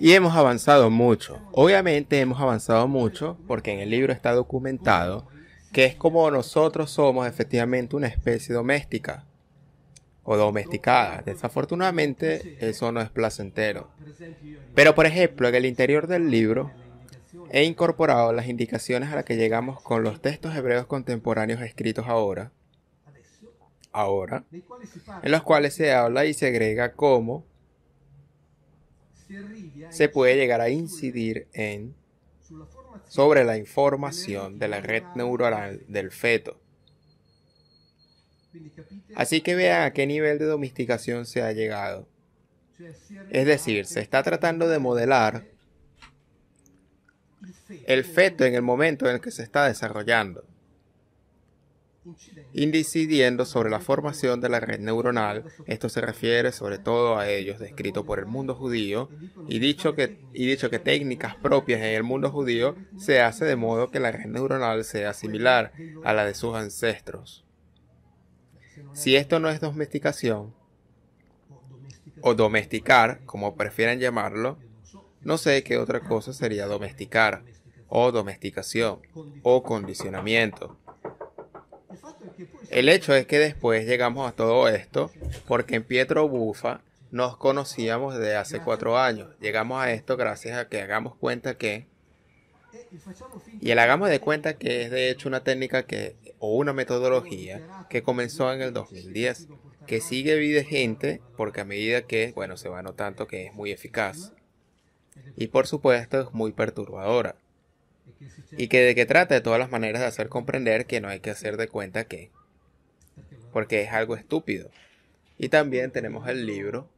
Y hemos avanzado mucho. Obviamente hemos avanzado mucho porque en el libro está documentado que es como nosotros somos efectivamente una especie doméstica o domesticada. Desafortunadamente eso no es placentero. Pero por ejemplo, en el interior del libro he incorporado las indicaciones a las que llegamos con los textos hebreos contemporáneos escritos ahora, ahora, en los cuales se habla y se agrega como se puede llegar a incidir en sobre la información de la red neuronal del feto. Así que vean a qué nivel de domesticación se ha llegado. Es decir, se está tratando de modelar el feto en el momento en el que se está desarrollando incidiendo sobre la formación de la red neuronal. Esto se refiere sobre todo a ellos, descrito por el mundo judío, y dicho que, y dicho que técnicas propias en el mundo judío se hace de modo que la red neuronal sea similar a la de sus ancestros. Si esto no es domesticación, o domesticar, como prefieran llamarlo, no sé qué otra cosa sería domesticar, o domesticación, o condicionamiento. El hecho es que después llegamos a todo esto porque en Pietro Bufa nos conocíamos desde hace cuatro años. Llegamos a esto gracias a que hagamos cuenta que... Y el hagamos de cuenta que es de hecho una técnica que, o una metodología que comenzó en el 2010, que sigue gente porque a medida que, bueno, se va notando que es muy eficaz. Y por supuesto es muy perturbadora y que de que trata de todas las maneras de hacer comprender que no hay que hacer de cuenta que, porque es algo estúpido. Y también tenemos el libro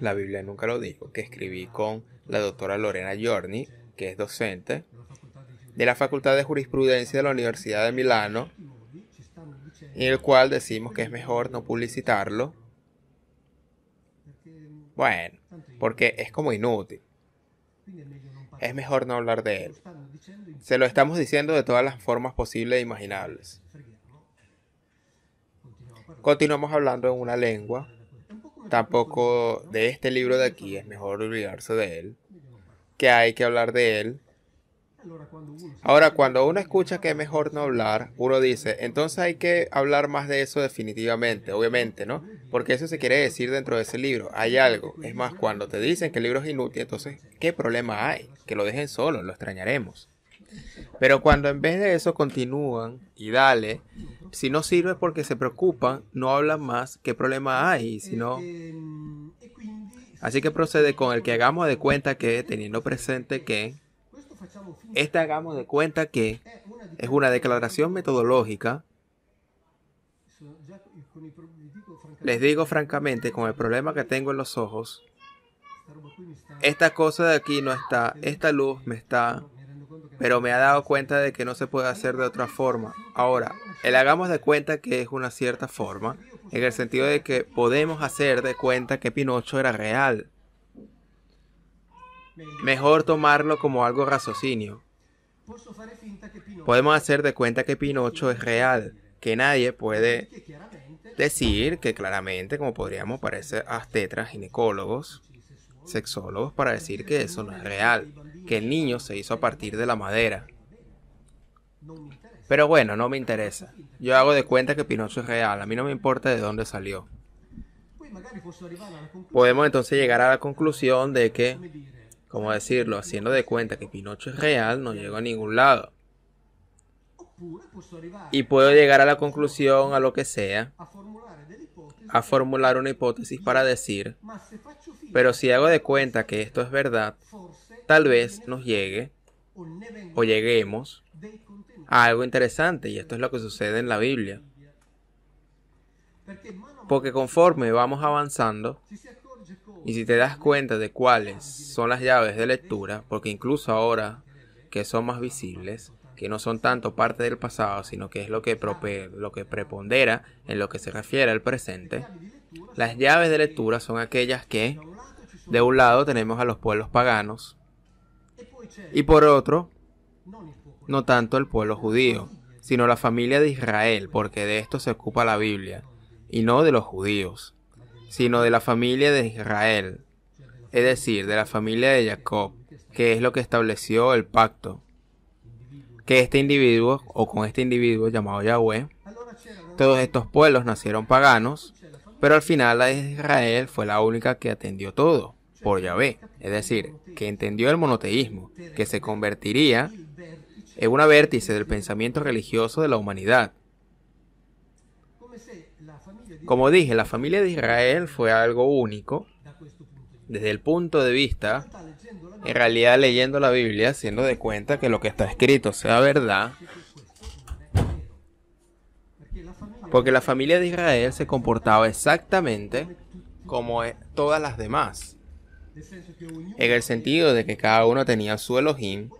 La Biblia nunca lo dijo, que escribí con la doctora Lorena Giorni, que es docente de la Facultad de Jurisprudencia de la Universidad de Milano, en el cual decimos que es mejor no publicitarlo. Bueno, porque es como inútil es mejor no hablar de él. Se lo estamos diciendo de todas las formas posibles e imaginables. Continuamos hablando en una lengua. Tampoco de este libro de aquí es mejor olvidarse de él. Que hay que hablar de él Ahora, cuando uno escucha que es mejor no hablar, uno dice, entonces hay que hablar más de eso definitivamente, obviamente, ¿no? Porque eso se quiere decir dentro de ese libro, hay algo. Es más, cuando te dicen que el libro es inútil, entonces, ¿qué problema hay? Que lo dejen solo, lo extrañaremos. Pero cuando en vez de eso continúan y dale, si no sirve porque se preocupan, no hablan más, ¿qué problema hay? Si Así que procede con el que hagamos de cuenta que, teniendo presente que, este hagamos de cuenta que es una declaración metodológica. Les digo francamente, con el problema que tengo en los ojos, esta cosa de aquí no está, esta luz me está, pero me ha dado cuenta de que no se puede hacer de otra forma. Ahora, el hagamos de cuenta que es una cierta forma, en el sentido de que podemos hacer de cuenta que Pinocho era real mejor tomarlo como algo raciocinio. Podemos hacer de cuenta que Pinocho es real, que nadie puede decir que claramente, como podríamos parecer astetras, ginecólogos, sexólogos, para decir que eso no es real, que el niño se hizo a partir de la madera. Pero bueno, no me interesa. Yo hago de cuenta que Pinocho es real, a mí no me importa de dónde salió. Podemos entonces llegar a la conclusión de que ¿cómo decirlo?, haciendo de cuenta que Pinocho es real, no llego a ningún lado. Y puedo llegar a la conclusión, a lo que sea, a formular una hipótesis para decir, pero si hago de cuenta que esto es verdad, tal vez nos llegue o lleguemos a algo interesante, y esto es lo que sucede en la Biblia. Porque conforme vamos avanzando, y si te das cuenta de cuáles son las llaves de lectura, porque incluso ahora que son más visibles, que no son tanto parte del pasado, sino que es lo que, lo que prepondera en lo que se refiere al presente, las llaves de lectura son aquellas que, de un lado tenemos a los pueblos paganos, y por otro, no tanto el pueblo judío, sino la familia de Israel, porque de esto se ocupa la Biblia, y no de los judíos sino de la familia de Israel, es decir, de la familia de Jacob, que es lo que estableció el pacto. Que este individuo, o con este individuo llamado Yahweh, todos estos pueblos nacieron paganos, pero al final la de Israel fue la única que atendió todo por Yahvé, es decir, que entendió el monoteísmo, que se convertiría en una vértice del pensamiento religioso de la humanidad, como dije, la familia de Israel fue algo único desde el punto de vista, en realidad leyendo la Biblia, haciendo de cuenta que lo que está escrito sea verdad, porque la familia de Israel se comportaba exactamente como e-, todas las demás, en el sentido de que cada uno tenía su Elohim,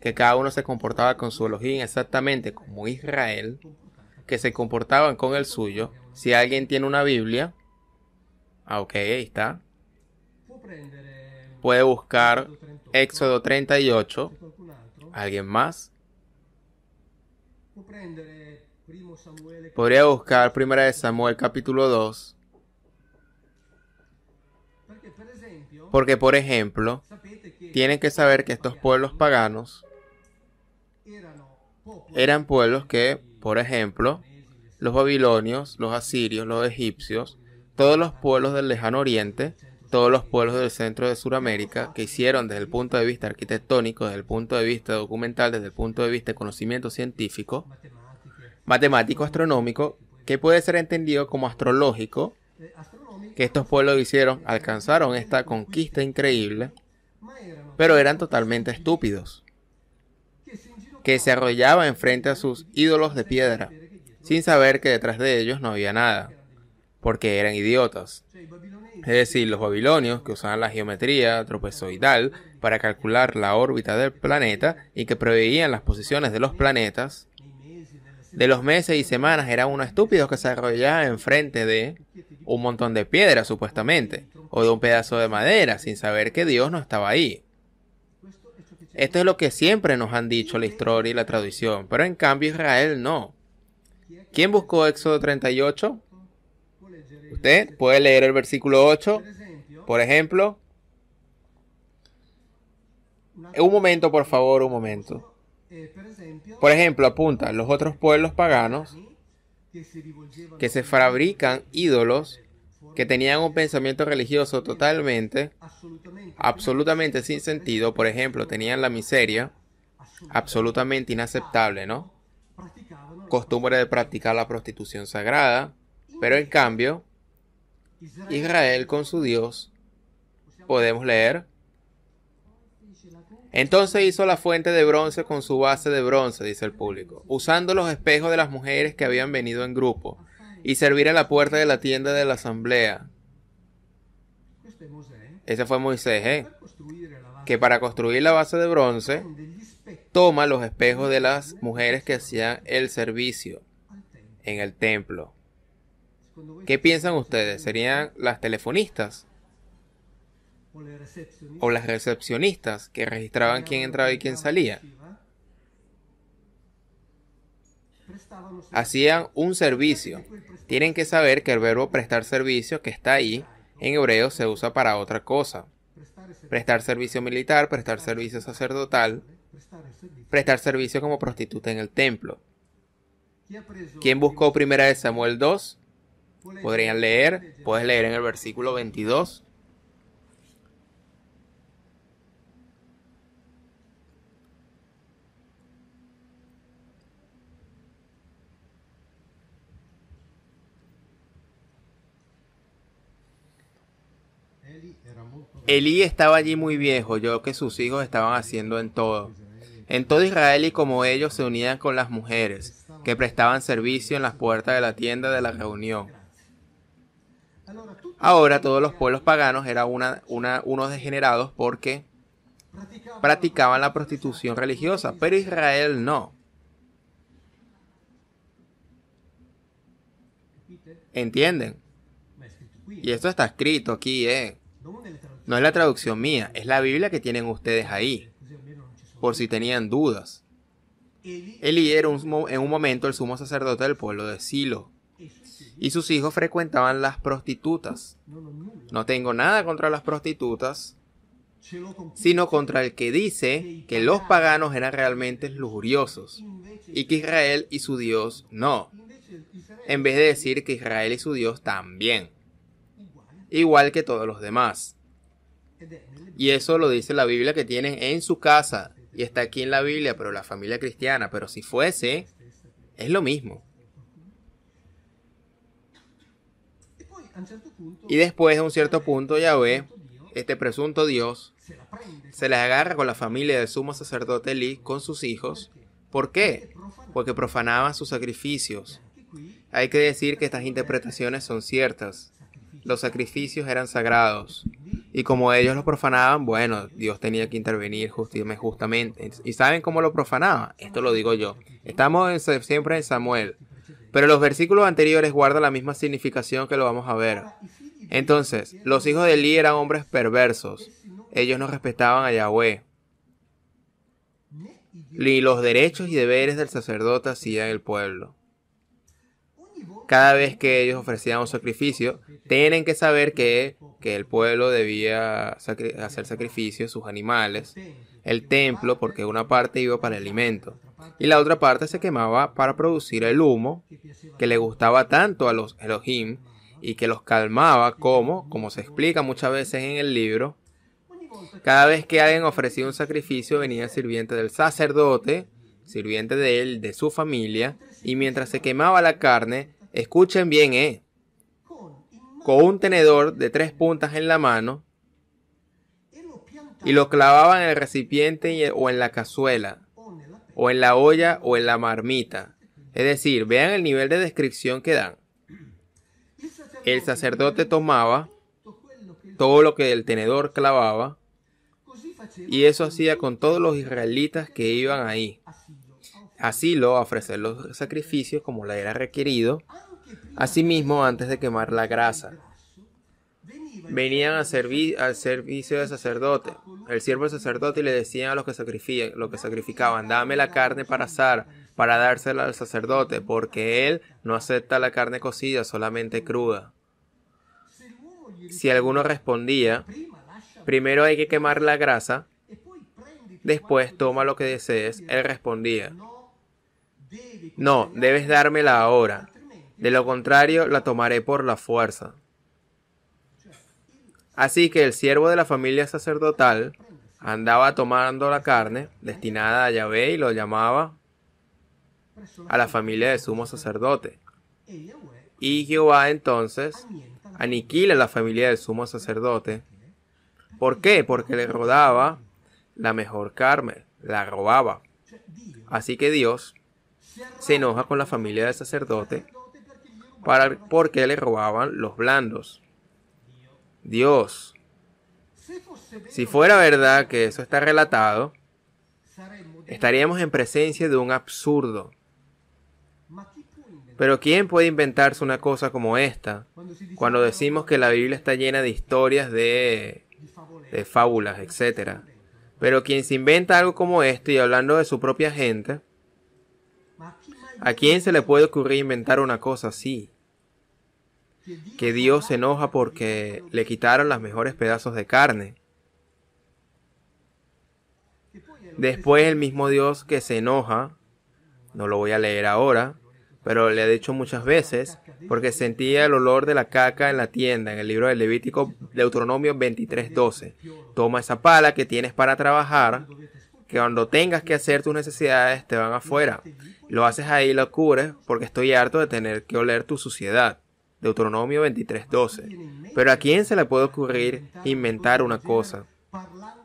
que cada uno se comportaba con su Elohim exactamente como Israel, que se comportaban con el suyo, si alguien tiene una Biblia, ah, ok, ahí está. Puede buscar Éxodo 38. ¿Alguien más? Podría buscar Primera de Samuel capítulo 2. Porque, por ejemplo, tienen que saber que estos pueblos paganos eran pueblos que, por ejemplo, los babilonios, los asirios, los egipcios, todos los pueblos del lejano oriente, todos los pueblos del centro de Sudamérica, que hicieron desde el punto de vista arquitectónico, desde el punto de vista documental, desde el punto de vista de conocimiento científico, matemático, astronómico, que puede ser entendido como astrológico, que estos pueblos hicieron, alcanzaron esta conquista increíble, pero eran totalmente estúpidos, que se arrollaban frente a sus ídolos de piedra, sin saber que detrás de ellos no había nada, porque eran idiotas. Es decir, los babilonios que usaban la geometría tropezoidal para calcular la órbita del planeta y que preveían las posiciones de los planetas, de los meses y semanas eran unos estúpidos que se arrollaban enfrente de un montón de piedras supuestamente, o de un pedazo de madera, sin saber que Dios no estaba ahí. Esto es lo que siempre nos han dicho la historia y la tradición, pero en cambio Israel no. ¿Quién buscó Éxodo 38? Usted puede leer el versículo 8, por ejemplo. Un momento, por favor, un momento. Por ejemplo, apunta, los otros pueblos paganos que se fabrican ídolos que tenían un pensamiento religioso totalmente, absolutamente sin sentido, por ejemplo, tenían la miseria, absolutamente inaceptable, ¿no? costumbre de practicar la prostitución sagrada, pero en cambio, Israel con su Dios, podemos leer, entonces hizo la fuente de bronce con su base de bronce, dice el público, usando los espejos de las mujeres que habían venido en grupo, y servir en la puerta de la tienda de la asamblea. Ese fue Moisés, ¿eh? que para construir la base de bronce toma los espejos de las mujeres que hacían el servicio en el templo. ¿Qué piensan ustedes? ¿Serían las telefonistas? ¿O las recepcionistas que registraban quién entraba y quién salía? Hacían un servicio. Tienen que saber que el verbo prestar servicio que está ahí en hebreo se usa para otra cosa. Prestar servicio militar, prestar servicio sacerdotal, prestar servicio como prostituta en el templo. ¿Quién buscó primera de Samuel 2? Podrían leer, puedes leer en el versículo 22. Elí estaba allí muy viejo, yo que sus hijos estaban haciendo en todo. En todo Israel y como ellos se unían con las mujeres, que prestaban servicio en las puertas de la tienda de la reunión. Ahora todos los pueblos paganos eran unos degenerados porque practicaban la prostitución religiosa, pero Israel no. ¿Entienden? Y esto está escrito aquí, ¿eh? No es la traducción mía, es la Biblia que tienen ustedes ahí por si tenían dudas. él era en un momento el sumo sacerdote del pueblo de Silo, y sus hijos frecuentaban las prostitutas. No tengo nada contra las prostitutas, sino contra el que dice que los paganos eran realmente lujuriosos y que Israel y su Dios no, en vez de decir que Israel y su Dios también, igual que todos los demás. Y eso lo dice la Biblia que tienen en su casa, y está aquí en la Biblia, pero la familia cristiana, pero si fuese, es lo mismo. Y después, a un cierto punto, ya ve este presunto Dios, se las agarra con la familia del sumo sacerdote Eli, con sus hijos. ¿Por qué? Porque profanaban sus sacrificios. Hay que decir que estas interpretaciones son ciertas. Los sacrificios eran sagrados. Y como ellos lo profanaban, bueno, Dios tenía que intervenir justamente. ¿Y saben cómo lo profanaba? Esto lo digo yo. Estamos siempre en Samuel. Pero los versículos anteriores guardan la misma significación que lo vamos a ver. Entonces, los hijos de Eli eran hombres perversos. Ellos no respetaban a Yahweh. Ni los derechos y deberes del sacerdote hacían el pueblo cada vez que ellos ofrecían un sacrificio, tienen que saber que, que el pueblo debía hacer sacrificio sus animales, el templo, porque una parte iba para el alimento y la otra parte se quemaba para producir el humo que le gustaba tanto a los Elohim y que los calmaba como, como se explica muchas veces en el libro, cada vez que alguien ofrecía un sacrificio venía el sirviente del sacerdote, sirviente de él, de su familia, y mientras se quemaba la carne, Escuchen bien, ¿eh? Con un tenedor de tres puntas en la mano y lo clavaba en el recipiente o en la cazuela o en la olla o en la marmita. Es decir, vean el nivel de descripción que dan. El sacerdote tomaba todo lo que el tenedor clavaba y eso hacía con todos los israelitas que iban ahí. Así lo ofrecer los sacrificios como le era requerido, asimismo antes de quemar la grasa. Venían a servir al servicio del sacerdote, el siervo del sacerdote, y le decían a los que, que sacrificaban, dame la carne para asar, para dársela al sacerdote, porque él no acepta la carne cocida, solamente cruda. Si alguno respondía, primero hay que quemar la grasa, después toma lo que desees, él respondía, no, debes dármela ahora. De lo contrario, la tomaré por la fuerza. Así que el siervo de la familia sacerdotal andaba tomando la carne destinada a Yahvé y lo llamaba a la familia del sumo sacerdote. Y Jehová entonces aniquila a la familia del sumo sacerdote. ¿Por qué? Porque le rodaba la mejor carne, la robaba. Así que Dios se enoja con la familia del sacerdote para, porque le robaban los blandos. Dios, si fuera verdad que eso está relatado, estaríamos en presencia de un absurdo. Pero ¿quién puede inventarse una cosa como esta cuando decimos que la Biblia está llena de historias de, de fábulas, etcétera? Pero quien se inventa algo como esto y hablando de su propia gente, ¿A quién se le puede ocurrir inventar una cosa así? Que Dios se enoja porque le quitaron los mejores pedazos de carne. Después el mismo Dios que se enoja, no lo voy a leer ahora, pero le he dicho muchas veces, porque sentía el olor de la caca en la tienda, en el libro del Levítico Deuteronomio 23:12. Toma esa pala que tienes para trabajar, que cuando tengas que hacer tus necesidades te van afuera. Lo haces ahí y lo cubres porque estoy harto de tener que oler tu suciedad. Deuteronomio 23:12. Pero a quién se le puede ocurrir inventar una cosa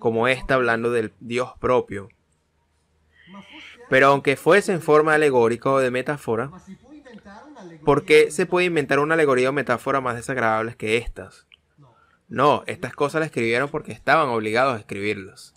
como esta hablando del Dios propio. Pero aunque fuese en forma alegórica o de metáfora, ¿por qué se puede inventar una alegoría o metáfora más desagradables que estas? No, estas cosas las escribieron porque estaban obligados a escribirlas.